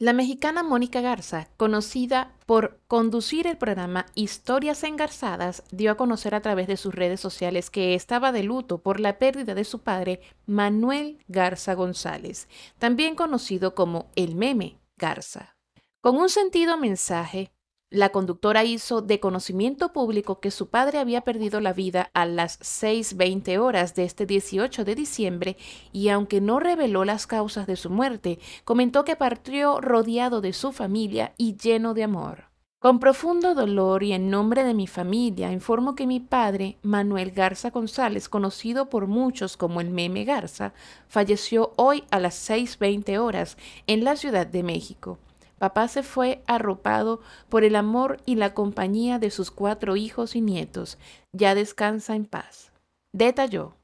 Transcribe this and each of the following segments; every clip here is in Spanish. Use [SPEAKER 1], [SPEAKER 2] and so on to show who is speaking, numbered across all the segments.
[SPEAKER 1] La mexicana Mónica Garza, conocida por conducir el programa Historias Engarzadas, dio a conocer a través de sus redes sociales que estaba de luto por la pérdida de su padre, Manuel Garza González, también conocido como el meme Garza. Con un sentido mensaje, la conductora hizo de conocimiento público que su padre había perdido la vida a las 6.20 horas de este 18 de diciembre y aunque no reveló las causas de su muerte, comentó que partió rodeado de su familia y lleno de amor. Con profundo dolor y en nombre de mi familia informo que mi padre, Manuel Garza González, conocido por muchos como el meme Garza, falleció hoy a las 6.20 horas en la Ciudad de México. Papá se fue arropado por el amor y la compañía de sus cuatro hijos y nietos. Ya descansa en paz. Detalló.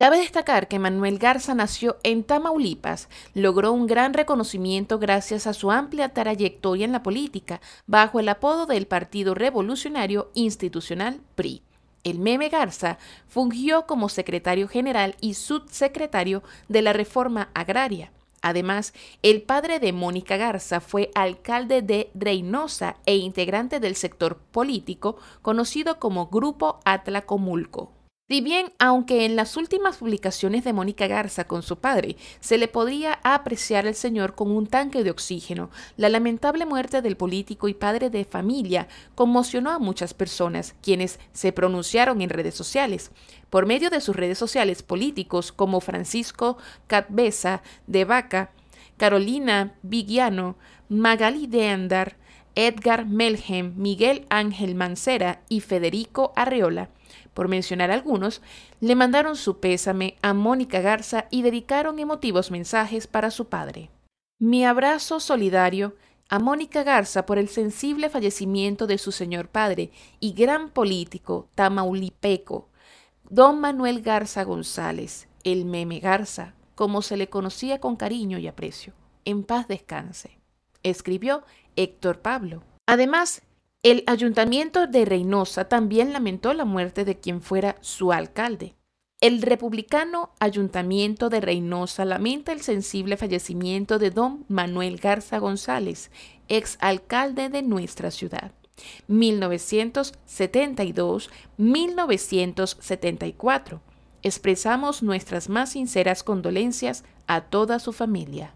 [SPEAKER 1] Cabe destacar que Manuel Garza nació en Tamaulipas, logró un gran reconocimiento gracias a su amplia trayectoria en la política, bajo el apodo del Partido Revolucionario Institucional PRI. El meme Garza fungió como secretario general y subsecretario de la Reforma Agraria. Además, el padre de Mónica Garza fue alcalde de Reynosa e integrante del sector político conocido como Grupo Atlacomulco. Si bien, aunque en las últimas publicaciones de Mónica Garza con su padre se le podía apreciar al señor con un tanque de oxígeno, la lamentable muerte del político y padre de familia conmocionó a muchas personas, quienes se pronunciaron en redes sociales. Por medio de sus redes sociales políticos como Francisco Catbesa de Vaca, Carolina Vigiano, Magali de Andar, Edgar Melhem, Miguel Ángel Mancera y Federico Arreola, por mencionar algunos, le mandaron su pésame a Mónica Garza y dedicaron emotivos mensajes para su padre. Mi abrazo solidario a Mónica Garza por el sensible fallecimiento de su señor padre y gran político tamaulipeco, don Manuel Garza González, el meme Garza, como se le conocía con cariño y aprecio. En paz descanse. Escribió Héctor Pablo. Además, el ayuntamiento de Reynosa también lamentó la muerte de quien fuera su alcalde. El republicano Ayuntamiento de Reynosa lamenta el sensible fallecimiento de don Manuel Garza González, ex alcalde de nuestra ciudad. 1972-1974. Expresamos nuestras más sinceras condolencias a toda su familia.